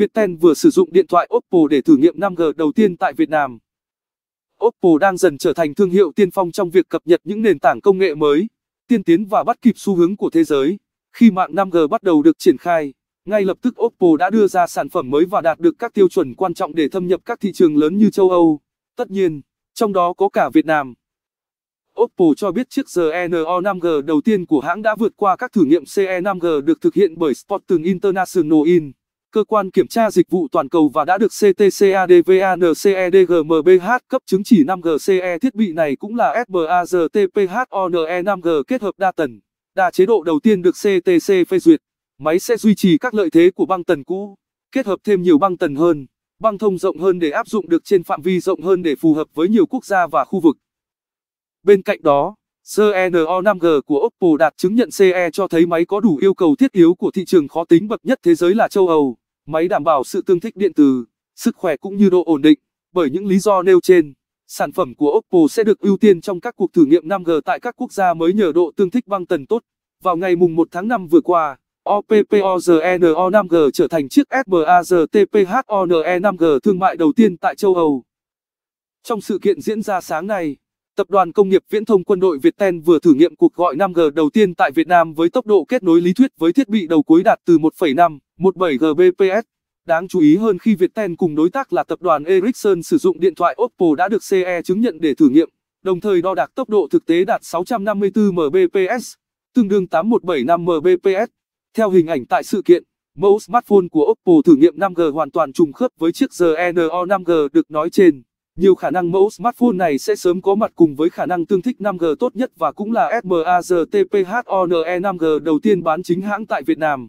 Viettel vừa sử dụng điện thoại Oppo để thử nghiệm 5G đầu tiên tại Việt Nam. Oppo đang dần trở thành thương hiệu tiên phong trong việc cập nhật những nền tảng công nghệ mới, tiên tiến và bắt kịp xu hướng của thế giới. Khi mạng 5G bắt đầu được triển khai, ngay lập tức Oppo đã đưa ra sản phẩm mới và đạt được các tiêu chuẩn quan trọng để thâm nhập các thị trường lớn như châu Âu, tất nhiên, trong đó có cả Việt Nam. Oppo cho biết chiếc GNO 5G đầu tiên của hãng đã vượt qua các thử nghiệm CE5G được thực hiện bởi Sporting International In cơ quan kiểm tra dịch vụ toàn cầu và đã được CTCADVANCEDGMBH cấp chứng chỉ 5GCE. Thiết bị này cũng là SMARTPHONE 5G kết hợp đa tần, đa chế độ đầu tiên được CTC phê duyệt. Máy sẽ duy trì các lợi thế của băng tần cũ, kết hợp thêm nhiều băng tần hơn, băng thông rộng hơn để áp dụng được trên phạm vi rộng hơn để phù hợp với nhiều quốc gia và khu vực. Bên cạnh đó, CNO 5G của Oppo đạt chứng nhận CE cho thấy máy có đủ yêu cầu thiết yếu của thị trường khó tính bậc nhất thế giới là châu Âu máy đảm bảo sự tương thích điện từ, sức khỏe cũng như độ ổn định. Bởi những lý do nêu trên, sản phẩm của Oppo sẽ được ưu tiên trong các cuộc thử nghiệm 5G tại các quốc gia mới nhờ độ tương thích băng tần tốt. Vào ngày mùng 1 tháng 5 vừa qua, OPPOZNO 5G trở thành chiếc SMAZTPHONE 5G thương mại đầu tiên tại châu Âu. Trong sự kiện diễn ra sáng nay, Tập đoàn Công nghiệp Viễn thông Quân đội Viettel vừa thử nghiệm cuộc gọi 5G đầu tiên tại Việt Nam với tốc độ kết nối lý thuyết với thiết bị đầu cuối đạt từ 1,5 17GBps. Đáng chú ý hơn khi Viettel cùng đối tác là tập đoàn Ericsson sử dụng điện thoại Oppo đã được CE chứng nhận để thử nghiệm, đồng thời đo đạc tốc độ thực tế đạt 654 Mbps, tương đương 8175 Mbps. Theo hình ảnh tại sự kiện, mẫu smartphone của Oppo thử nghiệm 5G hoàn toàn trùng khớp với chiếc GNO 5G được nói trên. Nhiều khả năng mẫu smartphone này sẽ sớm có mặt cùng với khả năng tương thích 5G tốt nhất và cũng là SMARTPHONE 5G đầu tiên bán chính hãng tại Việt Nam.